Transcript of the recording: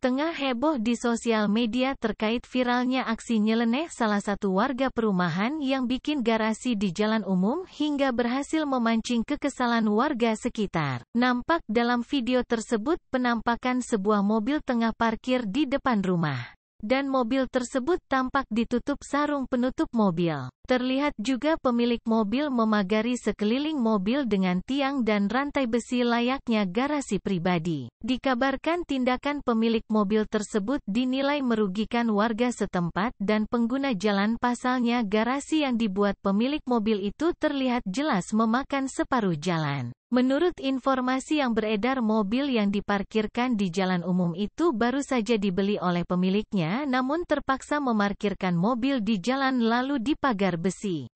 Tengah heboh di sosial media terkait viralnya aksi nyeleneh salah satu warga perumahan yang bikin garasi di jalan umum hingga berhasil memancing kekesalan warga sekitar. Nampak dalam video tersebut penampakan sebuah mobil tengah parkir di depan rumah. Dan mobil tersebut tampak ditutup sarung penutup mobil. Terlihat juga pemilik mobil memagari sekeliling mobil dengan tiang dan rantai besi layaknya garasi pribadi. Dikabarkan tindakan pemilik mobil tersebut dinilai merugikan warga setempat dan pengguna jalan pasalnya garasi yang dibuat pemilik mobil itu terlihat jelas memakan separuh jalan. Menurut informasi yang beredar mobil yang diparkirkan di jalan umum itu baru saja dibeli oleh pemiliknya namun terpaksa memarkirkan mobil di jalan lalu dipagar besi.